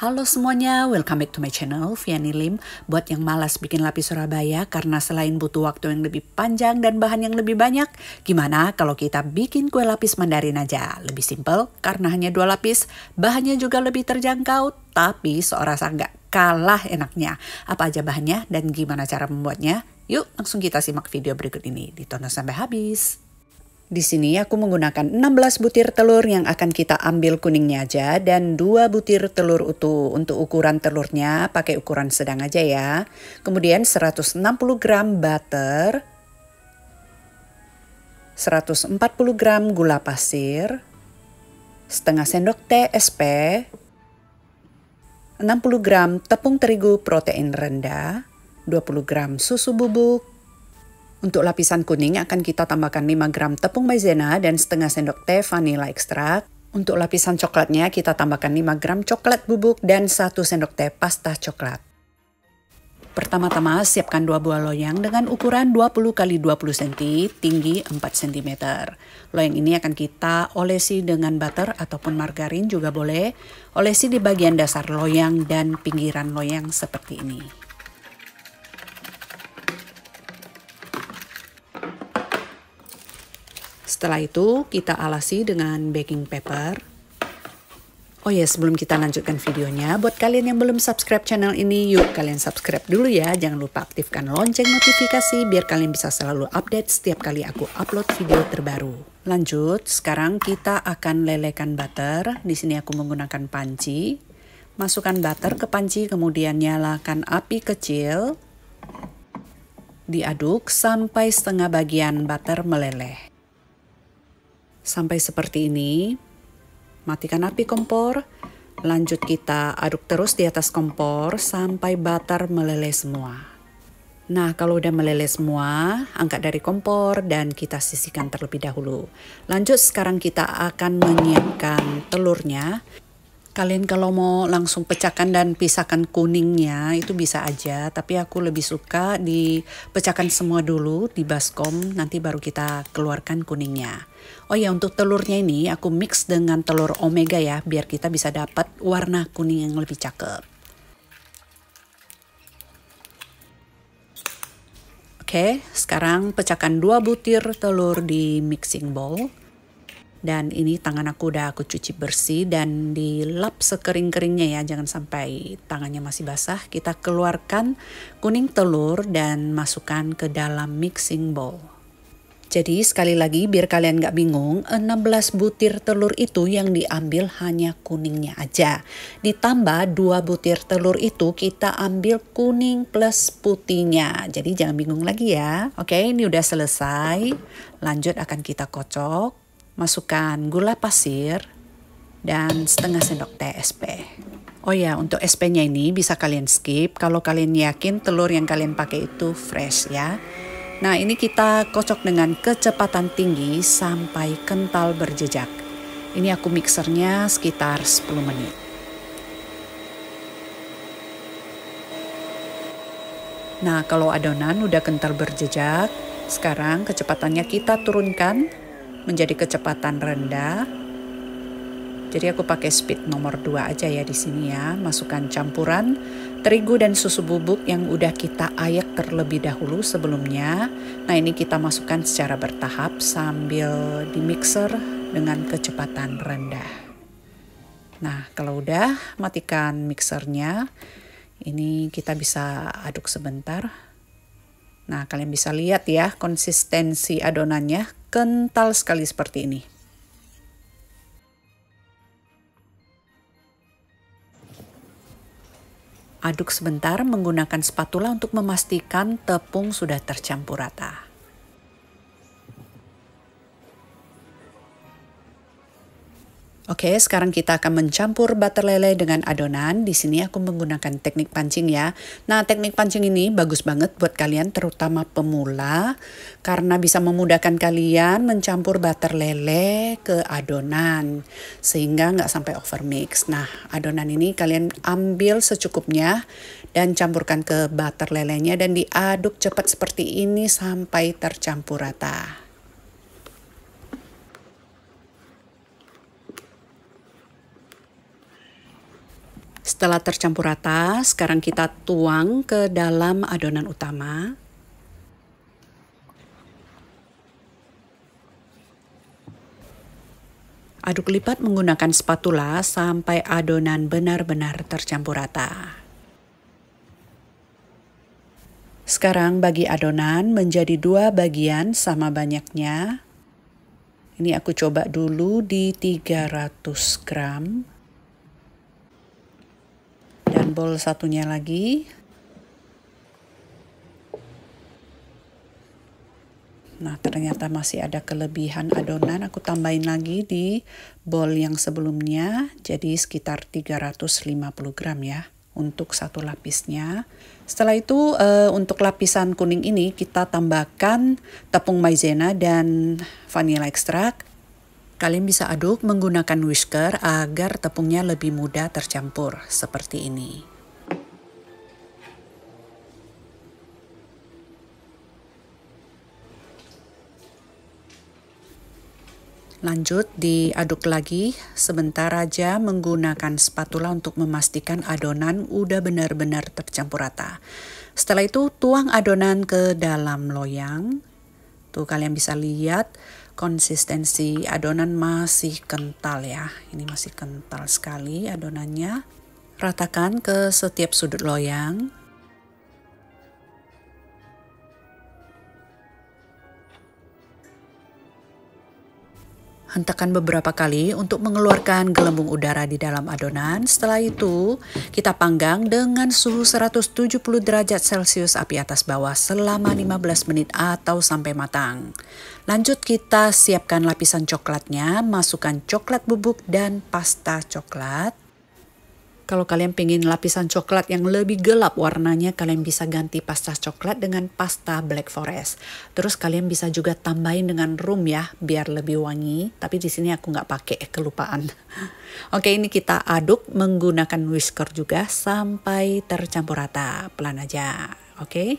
Halo semuanya, welcome back to my channel, Viani Lim. Buat yang malas bikin lapis Surabaya karena selain butuh waktu yang lebih panjang dan bahan yang lebih banyak, gimana kalau kita bikin kue lapis mandarin aja? Lebih simple karena hanya dua lapis, bahannya juga lebih terjangkau, tapi seorasa nggak kalah enaknya. Apa aja bahannya dan gimana cara membuatnya? Yuk langsung kita simak video berikut ini, ditonton sampai habis. Di sini aku menggunakan 16 butir telur yang akan kita ambil kuningnya aja dan 2 butir telur utuh. Untuk ukuran telurnya pakai ukuran sedang aja ya. Kemudian 160 gram butter, 140 gram gula pasir, setengah sendok teh SP, 60 gram tepung terigu protein rendah, 20 gram susu bubuk, untuk lapisan kuning akan kita tambahkan 5 gram tepung maizena dan setengah sendok teh vanila ekstrak. Untuk lapisan coklatnya kita tambahkan 5 gram coklat bubuk dan 1 sendok teh pasta coklat. Pertama-tama siapkan 2 buah loyang dengan ukuran 20 x 20 cm, tinggi 4 cm. Loyang ini akan kita olesi dengan butter ataupun margarin juga boleh. Olesi di bagian dasar loyang dan pinggiran loyang seperti ini. Setelah itu kita alasi dengan baking paper. Oh ya, sebelum kita lanjutkan videonya, buat kalian yang belum subscribe channel ini, yuk kalian subscribe dulu ya. Jangan lupa aktifkan lonceng notifikasi biar kalian bisa selalu update setiap kali aku upload video terbaru. Lanjut, sekarang kita akan lelekan butter. Di sini aku menggunakan panci. Masukkan butter ke panci, kemudian nyalakan api kecil. Diaduk sampai setengah bagian butter meleleh. Sampai seperti ini, matikan api kompor, lanjut kita aduk terus di atas kompor sampai butter meleleh semua. Nah, kalau udah meleleh semua, angkat dari kompor dan kita sisihkan terlebih dahulu. Lanjut sekarang kita akan menyiapkan telurnya. Kalian kalau mau langsung pecahkan dan pisahkan kuningnya itu bisa aja, tapi aku lebih suka dipecahkan semua dulu di baskom, nanti baru kita keluarkan kuningnya. Oh ya, untuk telurnya ini aku mix dengan telur omega ya, biar kita bisa dapat warna kuning yang lebih cakep. Oke, sekarang pecahkan dua butir telur di mixing bowl. Dan ini tangan aku udah aku cuci bersih dan dilap sekering-keringnya ya, jangan sampai tangannya masih basah. Kita keluarkan kuning telur dan masukkan ke dalam mixing bowl. Jadi sekali lagi biar kalian gak bingung, 16 butir telur itu yang diambil hanya kuningnya aja. Ditambah 2 butir telur itu kita ambil kuning plus putihnya. Jadi jangan bingung lagi ya. Oke ini udah selesai. Lanjut akan kita kocok masukkan gula pasir dan setengah sendok teh SP. Oh ya, untuk SP-nya ini bisa kalian skip kalau kalian yakin telur yang kalian pakai itu fresh ya. Nah, ini kita kocok dengan kecepatan tinggi sampai kental berjejak. Ini aku mixernya sekitar 10 menit. Nah, kalau adonan udah kental berjejak, sekarang kecepatannya kita turunkan menjadi kecepatan rendah. Jadi aku pakai speed nomor 2 aja ya di sini ya. Masukkan campuran terigu dan susu bubuk yang udah kita ayak terlebih dahulu sebelumnya. Nah, ini kita masukkan secara bertahap sambil di mixer dengan kecepatan rendah. Nah, kalau udah matikan mixernya. Ini kita bisa aduk sebentar Nah, kalian bisa lihat ya konsistensi adonannya kental sekali seperti ini. Aduk sebentar menggunakan spatula untuk memastikan tepung sudah tercampur rata. Oke, sekarang kita akan mencampur butter lele dengan adonan. Di sini aku menggunakan teknik pancing ya. Nah, teknik pancing ini bagus banget buat kalian terutama pemula karena bisa memudahkan kalian mencampur butter lele ke adonan sehingga nggak sampai over mix. Nah, adonan ini kalian ambil secukupnya dan campurkan ke butter lelenya dan diaduk cepat seperti ini sampai tercampur rata. Setelah tercampur rata, sekarang kita tuang ke dalam adonan utama. Aduk lipat menggunakan spatula sampai adonan benar-benar tercampur rata. Sekarang bagi adonan menjadi dua bagian sama banyaknya. Ini aku coba dulu di 300 gram dan bol satunya lagi Nah, ternyata masih ada kelebihan adonan. Aku tambahin lagi di bol yang sebelumnya. Jadi sekitar 350 gram ya untuk satu lapisnya. Setelah itu uh, untuk lapisan kuning ini kita tambahkan tepung maizena dan vanilla extract. Kalian bisa aduk menggunakan whisker agar tepungnya lebih mudah tercampur seperti ini. Lanjut diaduk lagi sebentar aja menggunakan spatula untuk memastikan adonan udah benar-benar tercampur rata. Setelah itu tuang adonan ke dalam loyang. Tuh kalian bisa lihat konsistensi adonan masih kental ya. Ini masih kental sekali adonannya. Ratakan ke setiap sudut loyang. Hentakan beberapa kali untuk mengeluarkan gelembung udara di dalam adonan. Setelah itu, kita panggang dengan suhu 170 derajat Celcius api atas bawah selama 15 menit atau sampai matang. Lanjut kita siapkan lapisan coklatnya, masukkan coklat bubuk dan pasta coklat. Kalau kalian pengen lapisan coklat yang lebih gelap warnanya, kalian bisa ganti pasta coklat dengan pasta black forest. Terus kalian bisa juga tambahin dengan rum ya, biar lebih wangi. Tapi di sini aku nggak pakai, kelupaan. Oke, ini kita aduk menggunakan whisker juga sampai tercampur rata, pelan aja. Oke. Okay?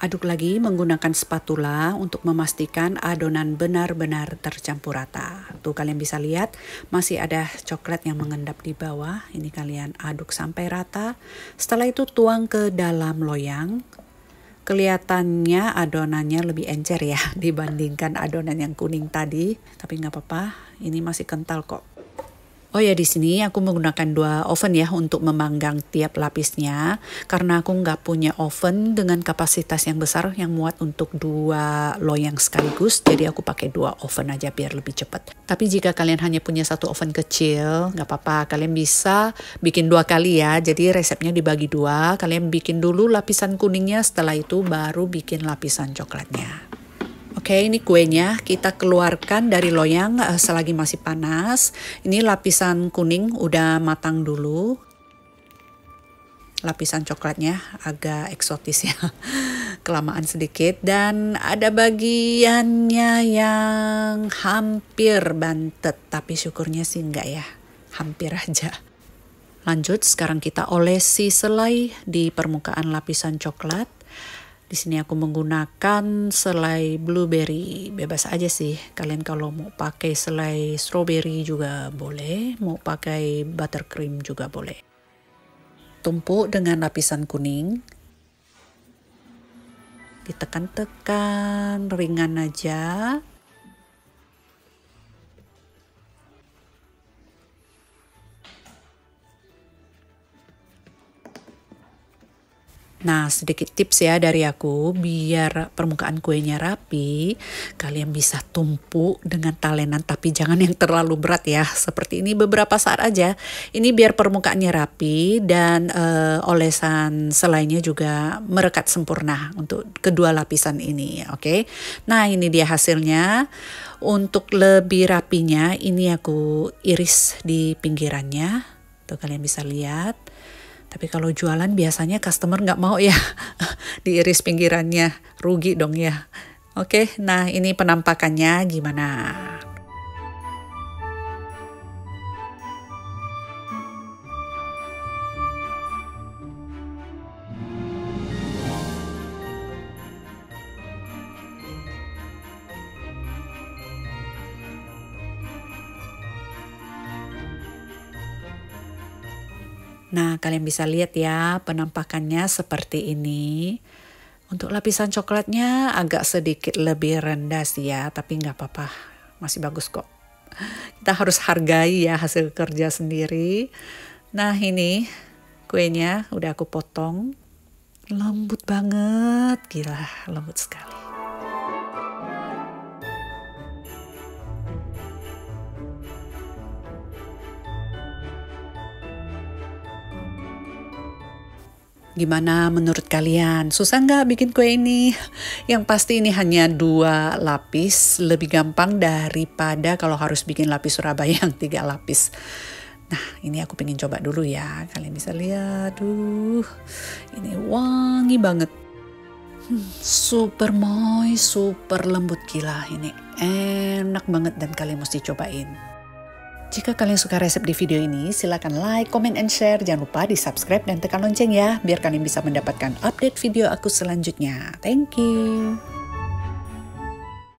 Aduk lagi menggunakan spatula untuk memastikan adonan benar-benar tercampur rata. Tuh kalian bisa lihat masih ada coklat yang mengendap di bawah. Ini kalian aduk sampai rata. Setelah itu tuang ke dalam loyang. Kelihatannya adonannya lebih encer ya dibandingkan adonan yang kuning tadi. Tapi nggak apa-apa, ini masih kental kok. Oh ya di sini aku menggunakan dua oven ya untuk memanggang tiap lapisnya karena aku nggak punya oven dengan kapasitas yang besar yang muat untuk dua loyang sekaligus jadi aku pakai dua oven aja biar lebih cepat. Tapi jika kalian hanya punya satu oven kecil nggak apa-apa kalian bisa bikin dua kali ya jadi resepnya dibagi dua kalian bikin dulu lapisan kuningnya setelah itu baru bikin lapisan coklatnya. Oke, okay, ini kuenya kita keluarkan dari loyang uh, selagi masih panas. Ini lapisan kuning udah matang dulu. Lapisan coklatnya agak eksotis ya. Kelamaan sedikit dan ada bagiannya yang hampir bantet, tapi syukurnya sih enggak ya. Hampir aja. Lanjut, sekarang kita olesi selai di permukaan lapisan coklat. Di sini aku menggunakan selai blueberry, bebas aja sih. Kalian kalau mau pakai selai strawberry juga boleh, mau pakai buttercream juga boleh. Tumpuk dengan lapisan kuning. Ditekan-tekan ringan aja. Nah, sedikit tips ya dari aku biar permukaan kuenya rapi, kalian bisa tumpuk dengan talenan tapi jangan yang terlalu berat ya. Seperti ini beberapa saat aja. Ini biar permukaannya rapi dan e, olesan selainnya juga merekat sempurna untuk kedua lapisan ini, oke. Okay? Nah, ini dia hasilnya. Untuk lebih rapinya ini aku iris di pinggirannya. Tuh kalian bisa lihat. Tapi kalau jualan biasanya customer nggak mau ya diiris pinggirannya, rugi dong ya. Oke, nah ini penampakannya gimana? Nah, kalian bisa lihat ya penampakannya seperti ini. Untuk lapisan coklatnya agak sedikit lebih rendah sih ya, tapi nggak apa-apa, masih bagus kok. Kita harus hargai ya hasil kerja sendiri. Nah, ini kuenya udah aku potong. Lembut banget, gila, lembut sekali. Gimana menurut kalian? Susah nggak bikin kue ini? Yang pasti ini hanya dua lapis, lebih gampang daripada kalau harus bikin lapis Surabaya yang tiga lapis. Nah, ini aku pengen coba dulu ya. Kalian bisa lihat, duh, ini wangi banget. Hmm, super moist, super lembut gila. Ini enak banget dan kalian mesti cobain. Jika kalian suka resep di video ini, silakan like, comment, and share. Jangan lupa di subscribe dan tekan lonceng ya, biar kalian bisa mendapatkan update video aku selanjutnya. Thank you.